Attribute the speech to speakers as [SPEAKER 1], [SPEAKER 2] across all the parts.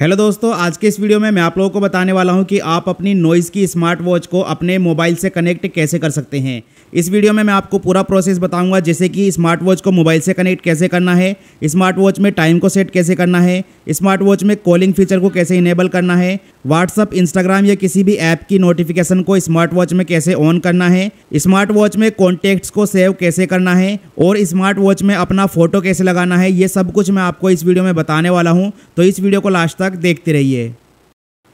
[SPEAKER 1] hello दोस्तों आज के इस वीडियो में मैं आप लोगों को बताने वाला हूं कि आप अपनी नॉइज़ की स्मार्ट वॉच को अपने मोबाइल से कनेक्ट कैसे कर सकते हैं इस वीडियो में मैं आपको पूरा प्रोसेस बताऊंगा जैसे कि स्मार्ट वॉच को मोबाइल से कनेक्ट कैसे करना है स्मार्ट वॉच में टाइम को सेट कैसे करना है स्मार्ट वॉच में कॉलिंग फीचर को कैसे इनेबल करना है व्हाट्सअप इंस्टाग्राम या किसी भी ऐप की नोटिफिकेशन को स्मार्ट वॉच में कैसे ऑन करना है स्मार्ट वॉच में कॉन्टेक्ट्स को सेव कैसे करना है और स्मार्ट वॉच में अपना फोटो कैसे लगाना है ये सब कुछ मैं आपको इस वीडियो में बताने वाला हूँ तो इस वीडियो को लास्ट तक तक देखते रहिए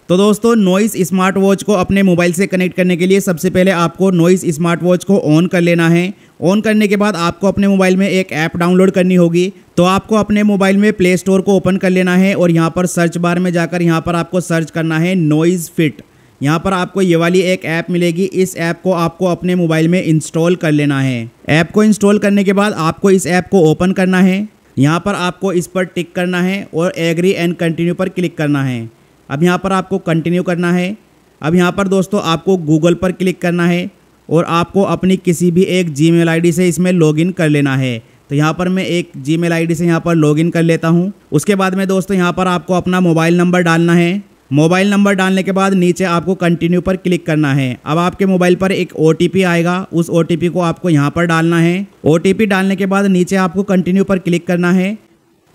[SPEAKER 1] तो दोस्तों नॉइस स्मार्ट वॉच को अपने मोबाइल से कनेक्ट करने के लिए सबसे पहले आपको नॉइस स्मार्ट वॉच को ऑन कर लेना है ऑन करने के बाद आपको अपने मोबाइल में एक ऐप डाउनलोड करनी होगी तो आपको अपने मोबाइल में प्ले स्टोर को ओपन कर लेना है और यहाँ पर सर्च बार में जाकर यहाँ पर आपको सर्च करना है नॉइज़ फिट यहाँ पर आपको ये वाली एक ऐप मिलेगी इस ऐप को आपको अपने मोबाइल में इंस्टॉल कर लेना है ऐप को इंस्टॉल करने के बाद आपको इस ऐप को ओपन करना है यहाँ पर आपको इस पर टिक करना है और एग्री एंड कंटिन्यू पर क्लिक करना है अब यहाँ पर आपको कंटिन्यू करना है अब यहाँ पर दोस्तों आपको गूगल पर क्लिक करना है और आपको अपनी किसी भी एक जी मेल से इसमें लॉगिन कर लेना है तो यहाँ पर मैं एक जी मेल से यहाँ पर लॉगिन कर लेता हूँ उसके बाद में दोस्तों यहाँ पर आपको अपना मोबाइल नंबर डालना है मोबाइल नंबर डालने के बाद नीचे आपको कंटिन्यू पर क्लिक करना है अब आपके मोबाइल पर एक ओ आएगा उस ओ को आपको यहाँ पर डालना है ओ डालने के बाद नीचे आपको कंटिन्यू पर क्लिक करना है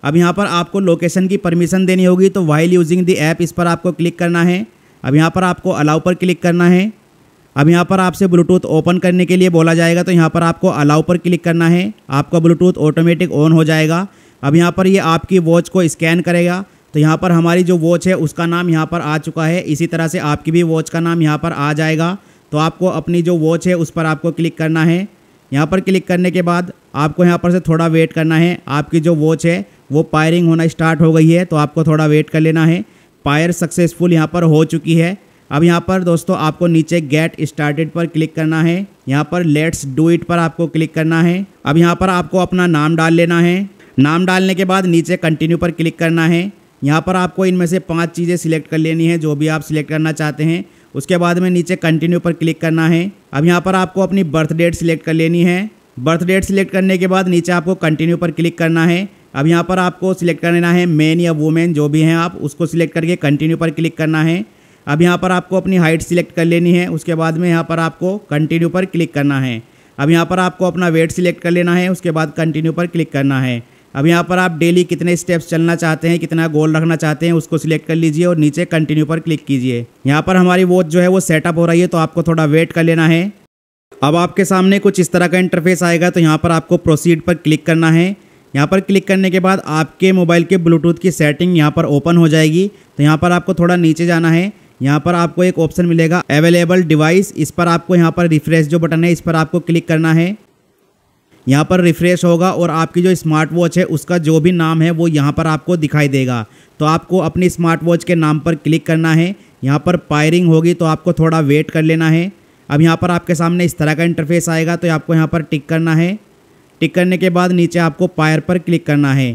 [SPEAKER 1] अब यहाँ पर आपको लोकेशन की परमिशन देनी होगी तो वाइल यूजिंग दी ऐप इस पर आपको क्लिक करना है अब यहाँ पर आपको अलाउ पर क्लिक करना है अब यहाँ पर आपसे ब्लूटूथ ओपन करने के लिए बोला जाएगा तो यहाँ पर आपको अलाउ पर क्लिक करना है आपका ब्लूटूथ ऑटोमेटिक ऑन हो जाएगा अब यहाँ पर ये आपकी वॉच को स्कैन करेगा तो यहाँ पर हमारी जो वॉच है उसका नाम यहाँ पर आ चुका है इसी तरह से आपकी भी वॉच का नाम यहाँ पर आ जाएगा तो आपको अपनी जो वॉच है उस पर आपको क्लिक करना है यहाँ पर क्लिक करने के बाद आपको यहाँ पर से थोड़ा वेट करना है आपकी जो वॉच है वो पायरिंग होना स्टार्ट हो गई है तो आपको थोड़ा वेट कर लेना है पायर सक्सेसफुल यहाँ पर हो चुकी है अब यहाँ पर दोस्तों आपको नीचे गेट स्टार्टेड पर क्लिक करना है यहाँ पर लेट्स डू इट पर आपको क्लिक करना है अब यहाँ पर आपको अपना नाम डाल लेना है नाम डालने के बाद नीचे कंटिन्यू पर क्लिक करना है यहाँ पर आपको इनमें से पाँच चीज़ें सिलेक्ट कर लेनी है जो भी आप सिलेक्ट करना चाहते हैं उसके बाद में नीचे कंटिन्यू पर क्लिक करना है अब यहाँ पर आपको अपनी बर्थ डेट सिलेक्ट कर लेनी है बर्थ डेट सिलेक्ट करने के बाद नीचे आपको कंटिन्यू पर क्लिक करना है अब यहाँ पर आपको सिलेक्ट कर लेना है मैन या वुमेन जो भी हैं आप उसको सिलेक्ट करके कंटिन्यू पर क्लिक करना है अब यहाँ पर आपको अपनी हाइट सिलेक्ट कर लेनी है उसके बाद में यहाँ पर आपको कंटिन्यू पर क्लिक करना है अब यहाँ पर आपको अपना वेट सिलेक्ट कर लेना है उसके बाद कंटिन्यू पर क्लिक करना है अब यहाँ पर आप डेली कितने स्टेप्स चलना चाहते हैं कितना गोल रखना चाहते हैं उसको सिलेक्ट कर लीजिए और नीचे कंटिन्यू पर क्लिक कीजिए यहाँ पर हमारी वॉच जो है वो सेटअप हो रही है तो आपको थोड़ा वेट कर लेना है अब आपके सामने कुछ इस तरह का इंटरफेस आएगा तो यहाँ पर आपको प्रोसीड पर क्लिक करना है यहाँ पर क्लिक करने के बाद आपके मोबाइल के ब्लूटूथ की सेटिंग यहाँ पर ओपन हो जाएगी तो यहाँ पर आपको थोड़ा नीचे जाना है यहाँ पर आपको एक ऑप्शन मिलेगा अवेलेबल डिवाइस इस पर आपको यहाँ पर रिफ्रेश जो बटन है इस पर आपको क्लिक करना है यहाँ पर रिफ्रेश होगा और आपकी जो स्मार्ट वॉच है उसका जो भी नाम है वो यहाँ पर आपको दिखाई देगा तो आपको अपनी स्मार्ट वॉच के नाम पर क्लिक करना है यहाँ पर पायरिंग होगी तो आपको थोड़ा वेट कर लेना है अब यहाँ पर आपके सामने इस तरह का इंटरफेस आएगा तो आपको यहाँ पर टिक करना है टिक करने के बाद नीचे आपको पायर पर क्लिक करना है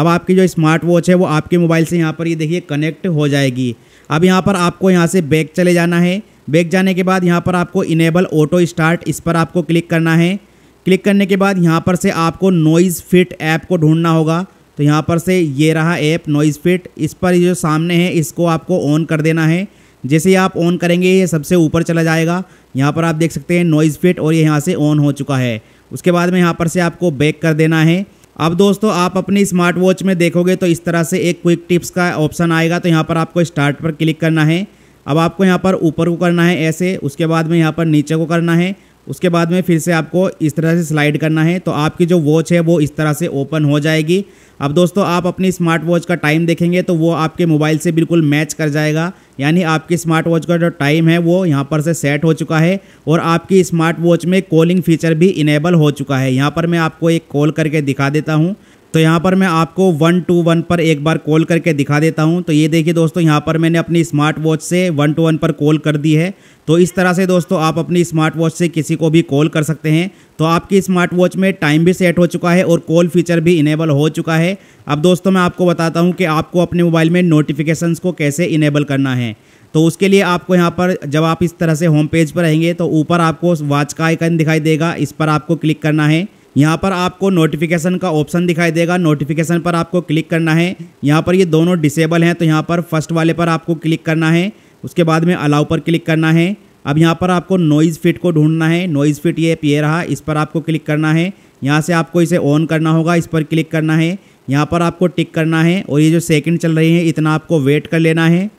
[SPEAKER 1] अब आपकी जो स्मार्ट वॉच है वो आपके मोबाइल से यहाँ पर ये देखिए कनेक्ट हो जाएगी अब यहाँ पर आपको यहाँ से बैक चले जाना है बैक जाने के बाद यहाँ पर आपको इनेबल ऑटो स्टार्ट इस पर आपको क्लिक करना है क्लिक करने के बाद यहाँ पर से आपको नॉइज़ फिट ऐप को ढूंढना होगा तो यहाँ पर से ये रहा ऐप नॉइज़ फिट इस पर जो सामने है इसको आपको ऑन कर देना है जैसे ही आप ऑन करेंगे ये सबसे ऊपर चला जाएगा यहाँ पर आप देख सकते हैं नॉइज़ फिट और ये यहाँ से ऑन हो चुका है उसके बाद में यहाँ पर से आपको बैक कर देना है अब दोस्तों आप अपनी स्मार्ट वॉच में देखोगे तो इस तरह से एक क्विक टिप्स का ऑप्शन आएगा तो यहाँ पर आपको स्टार्ट पर क्लिक करना है अब आपको यहाँ पर ऊपर को करना है ऐसे उसके बाद में यहाँ पर नीचे को करना है उसके बाद में फिर से आपको इस तरह से स्लाइड करना है तो आपकी जो वॉच है वो इस तरह से ओपन हो जाएगी अब दोस्तों आप अपनी स्मार्ट वॉच का टाइम देखेंगे तो वो आपके मोबाइल से बिल्कुल मैच कर जाएगा यानी आपकी स्मार्ट वॉच का जो टाइम है वो यहाँ पर से सेट हो चुका है और आपकी स्मार्ट वॉच में कॉलिंग फीचर भी इनेबल हो चुका है यहाँ पर मैं आपको एक कॉल करके दिखा देता हूँ तो यहाँ पर मैं आपको वन टू वन पर एक बार कॉल करके दिखा देता हूँ तो ये देखिए दोस्तों यहाँ पर मैंने अपनी स्मार्ट वॉच से वन टू वन पर कॉल कर दी है तो इस तरह से दोस्तों आप अपनी स्मार्ट वॉच से किसी को भी कॉल कर सकते हैं तो आपकी स्मार्ट वॉच में टाइम भी सेट हो चुका है और कॉल फीचर भी इनेबल हो चुका है अब दोस्तों मैं आपको बताता हूँ कि आपको अपने मोबाइल में नोटिफिकेशन को कैसे इनेबल करना है तो उसके लिए आपको यहाँ पर जब आप इस तरह से होम पेज पर रहेंगे तो ऊपर आपको वॉच का आइकन दिखाई देगा इस पर आपको क्लिक करना है यहाँ पर आपको नोटिफिकेशन का ऑप्शन दिखाई देगा नोटिफिकेशन पर आपको क्लिक करना है यहाँ पर ये दोनों डिसेबल हैं तो यहाँ पर फर्स्ट वाले पर आपको क्लिक करना है उसके बाद में अलाउ पर क्लिक करना है अब यहाँ पर आपको नॉइज़ फिट को ढूंढना है नॉइज़ फिट ये ये रहा इस पर आपको क्लिक करना है यहाँ से आपको इसे ऑन करना होगा इस पर क्लिक करना है यहाँ पर आपको टिक करना है और ये जो सेकंड चल रही है इतना आपको वेट कर लेना है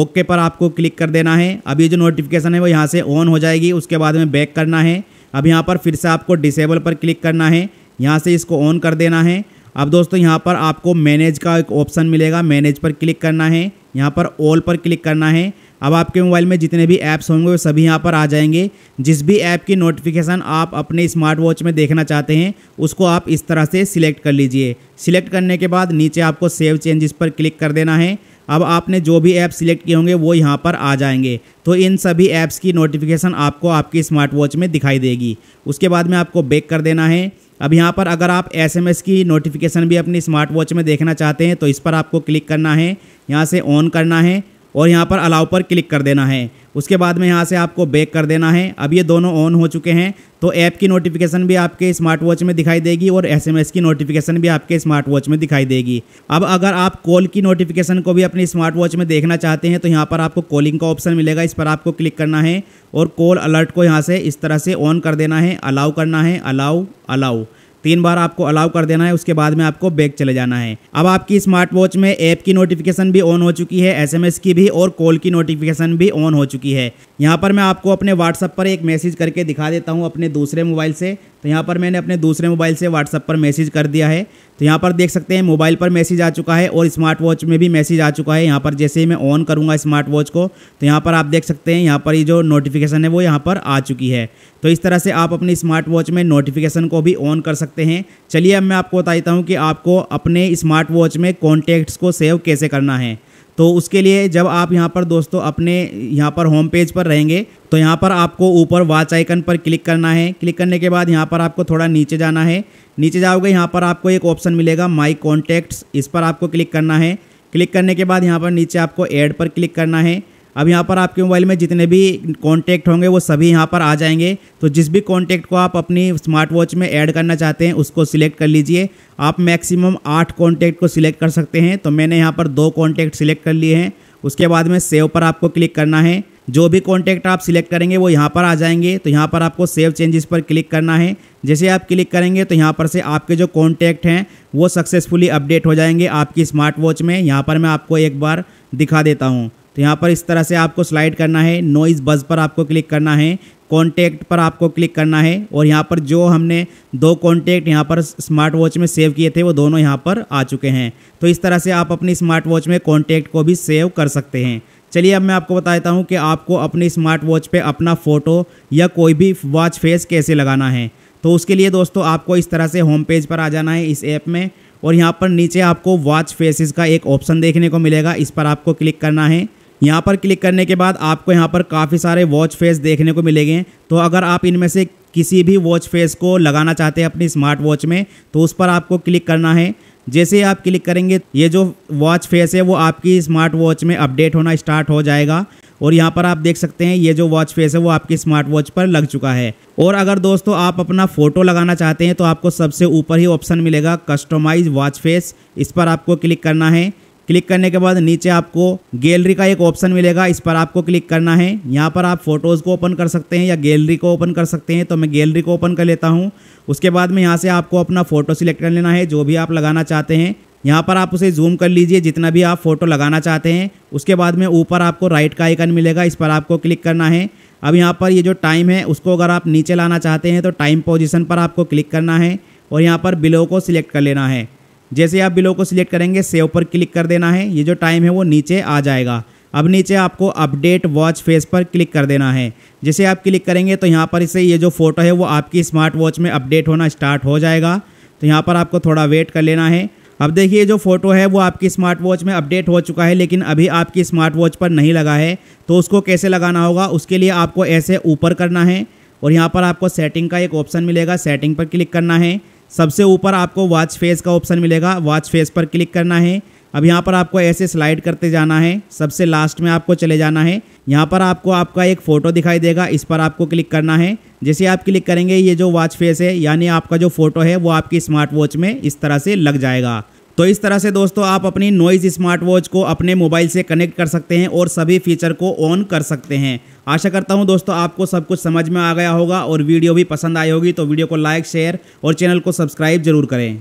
[SPEAKER 1] ओके पर आपको क्लिक कर देना है अब ये जो नोटिफिकेशन है वो यहाँ से ऑन हो जाएगी उसके बाद में बैक करना है अब यहाँ पर फिर से आपको डिसेबल पर क्लिक करना है यहाँ से इसको ऑन कर देना है अब दोस्तों यहाँ पर आपको मैनेज का एक ऑप्शन मिलेगा मैनेज पर क्लिक करना है यहाँ पर ऑल पर क्लिक करना है अब आपके मोबाइल में जितने भी ऐप्स होंगे वो सभी यहाँ पर आ जाएंगे जिस भी ऐप की नोटिफिकेशन आप अपने स्मार्ट वॉच में देखना चाहते हैं उसको आप इस तरह से सिलेक्ट कर लीजिए सिलेक्ट करने के बाद नीचे आपको सेव चेंजेस पर क्लिक कर देना है अब आपने जो भी ऐप सिलेक्ट किए होंगे वो यहाँ पर आ जाएंगे तो इन सभी ऐप्स की नोटिफिकेशन आपको आपकी स्मार्ट वॉच में दिखाई देगी उसके बाद में आपको बेक कर देना है अब यहाँ पर अगर आप एस की नोटिफिकेशन भी अपनी स्मार्ट वॉच में देखना चाहते हैं तो इस पर आपको क्लिक करना है यहाँ से ऑन करना है और यहाँ पर अलाउ पर क्लिक कर देना है उसके बाद में यहाँ से आपको बैक कर देना है अब ये दोनों ऑन हो चुके हैं तो ऐप की नोटिफिकेशन भी आपके स्मार्ट वॉच में दिखाई देगी और एसएमएस की नोटिफिकेशन भी आपके स्मार्ट वॉच में दिखाई देगी अब अगर आप कॉल की नोटिफिकेशन को भी अपनी स्मार्ट वॉच में देखना चाहते हैं तो यहाँ पर आपको कॉलिंग का ऑप्शन मिलेगा इस पर आपको क्लिक करना है और कॉल अलर्ट को यहाँ से इस तरह से ऑन कर देना है अलाउ करना है अलाउ अलाउ तीन बार आपको अलाउ कर देना है उसके बाद में आपको बैग चले जाना है अब आपकी स्मार्ट वॉच में ऐप की नोटिफिकेशन भी ऑन हो चुकी है एसएमएस की भी और कॉल की नोटिफिकेशन भी ऑन हो चुकी है यहाँ पर मैं आपको अपने व्हाट्सअप पर एक मैसेज करके दिखा देता हूँ अपने दूसरे मोबाइल से तो यहाँ पर मैंने अपने दूसरे मोबाइल से व्हाट्सअप पर मैसेज कर दिया है तो यहाँ पर देख सकते हैं मोबाइल पर मैसेज आ चुका है और स्मार्ट वॉच में भी मैसेज आ चुका है यहाँ पर जैसे ही मैं ऑन करूँगा स्मार्ट वॉच को तो यहाँ पर आप देख सकते हैं यहाँ पर ये जो नोटिफिकेशन है वो यहाँ पर आ चुकी है तो इस तरह से आप अपनी स्मार्ट वॉच में नोटिफिकेशन को भी ऑन कर सकते हैं चलिए अब मैं आपको बता देता हूँ कि आपको अपने स्मार्ट वॉच में कॉन्टैक्ट्स को सेव कैसे करना है तो उसके लिए जब आप यहाँ पर दोस्तों अपने यहाँ पर होम पेज पर रहेंगे तो यहाँ पर आपको ऊपर वाच आइकन पर क्लिक करना है क्लिक करने के बाद यहाँ पर आपको थोड़ा नीचे जाना है नीचे जाओगे यहाँ पर आपको एक ऑप्शन मिलेगा माई कॉन्टैक्ट्स इस पर आपको क्लिक करना है क्लिक करने के बाद यहाँ पर नीचे आपको एड पर क्लिक करना है अब यहाँ पर आपके मोबाइल में जितने भी कॉन्टैक्ट होंगे वो सभी यहाँ पर आ जाएंगे तो जिस भी कॉन्टैक्ट को आप अपनी स्मार्ट वॉच में ऐड करना चाहते हैं उसको सिलेक्ट कर लीजिए आप मैक्सिमम आठ कॉन्टैक्ट को सिलेक्ट कर सकते हैं तो मैंने यहाँ पर दो कॉन्टैक्ट सिलेक्ट कर लिए हैं उसके बाद में सेव पर आपको क्लिक करना है जो भी कॉन्टैक्ट आप सिलेक्ट करेंगे वो यहाँ पर आ जाएंगे तो यहाँ पर आपको सेव चेंजेस पर क्लिक करना है जैसे आप क्लिक करेंगे तो यहाँ पर से आपके जो कॉन्टैक्ट हैं वो सक्सेसफुली अपडेट हो जाएंगे आपकी स्मार्ट वॉच में यहाँ पर मैं आपको एक बार दिखा देता हूँ तो यहाँ पर इस तरह से आपको स्लाइड करना है नॉइज़ बज पर आपको क्लिक करना है कॉन्टैक्ट पर आपको क्लिक करना है और यहाँ पर जो हमने दो कॉन्टैक्ट यहाँ पर स्मार्ट वॉच में सेव किए थे वो दोनों यहाँ पर आ चुके हैं तो इस तरह से आप अपनी स्मार्ट वॉच में कॉन्टैक्ट को भी सेव कर सकते हैं चलिए अब मैं आपको बता देता हूँ कि आपको अपनी स्मार्ट वॉच पर अपना फ़ोटो या कोई भी वॉच फेस कैसे लगाना है तो उसके लिए दोस्तों आपको इस तरह से होम पेज पर आ जाना है इस ऐप में और यहाँ पर नीचे आपको वॉच फेसिस का एक ऑप्शन देखने को मिलेगा इस पर आपको क्लिक करना है यहाँ पर क्लिक करने के बाद आपको यहाँ पर काफ़ी सारे वॉच फेस देखने को मिलेंगे तो अगर आप इनमें से किसी भी वॉच फेस को लगाना चाहते हैं अपनी स्मार्ट वॉच में तो उस पर आपको क्लिक करना है जैसे आप क्लिक करेंगे ये जो वॉच फेस है वो आपकी स्मार्ट वॉच में अपडेट होना स्टार्ट हो जाएगा और यहाँ पर आप देख सकते हैं ये जो वॉच फेस है वो आपकी स्मार्ट वॉच पर लग चुका है और अगर दोस्तों आप अपना फ़ोटो लगाना चाहते हैं तो आपको सबसे ऊपर ही ऑप्शन मिलेगा कस्टमाइज वॉच फेस इस पर आपको क्लिक करना है क्लिक करने के बाद नीचे आपको गैलरी का एक ऑप्शन मिलेगा इस पर आपको क्लिक करना है यहाँ पर आप फोटोज़ को ओपन कर सकते हैं या गैलरी को ओपन कर सकते हैं तो मैं गैलरी को ओपन कर लेता हूँ उसके बाद में यहाँ से आपको अपना फ़ोटो सिलेक्ट कर लेना है जो भी आप लगाना चाहते हैं यहाँ पर आप उसे जूम कर लीजिए जितना भी आप फ़ोटो लगाना चाहते हैं उसके बाद में ऊपर आपको राइट का आइकन मिलेगा इस पर आपको क्लिक करना है अब यहाँ पर ये जो टाइम है उसको अगर आप नीचे लाना चाहते हैं तो टाइम पोजीशन पर आपको क्लिक करना है और यहाँ पर बिलो को सिलेक्ट कर लेना है जैसे आप बिलो को सिलेक्ट करेंगे सेव पर क्लिक कर देना है ये जो टाइम है वो नीचे आ जाएगा अब नीचे आपको अपडेट वॉच फेस पर क्लिक कर देना है जैसे आप क्लिक करेंगे तो यहाँ पर इसे ये जो फ़ोटो है वो आपकी स्मार्ट वॉच में अपडेट होना स्टार्ट हो जाएगा तो यहाँ पर आपको थोड़ा वेट कर लेना है अब देखिए जो फ़ोटो है वो आपकी स्मार्ट वॉच में अपडेट हो चुका है लेकिन अभी आपकी स्मार्ट वॉच पर नहीं लगा है तो उसको कैसे लगाना होगा उसके लिए आपको ऐसे ऊपर करना है और यहाँ पर आपको सेटिंग का एक ऑप्शन मिलेगा सेटिंग पर क्लिक करना है सबसे ऊपर आपको वॉच फेस का ऑप्शन मिलेगा वॉच फेस पर क्लिक करना है अब यहाँ पर आपको ऐसे स्लाइड करते जाना है सबसे लास्ट में आपको चले जाना है यहाँ पर आपको आपका एक फ़ोटो दिखाई देगा इस पर आपको क्लिक करना है जैसे आप क्लिक करेंगे ये जो वॉच फेस है यानी आपका जो फ़ोटो है वो आपकी स्मार्ट वॉच में इस तरह से लग जाएगा तो इस तरह से दोस्तों आप अपनी नॉइज़ स्मार्ट वॉच को अपने मोबाइल से कनेक्ट कर सकते हैं और सभी फीचर को ऑन कर सकते हैं आशा करता हूं दोस्तों आपको सब कुछ समझ में आ गया होगा और वीडियो भी पसंद आई होगी तो वीडियो को लाइक शेयर और चैनल को सब्सक्राइब जरूर करें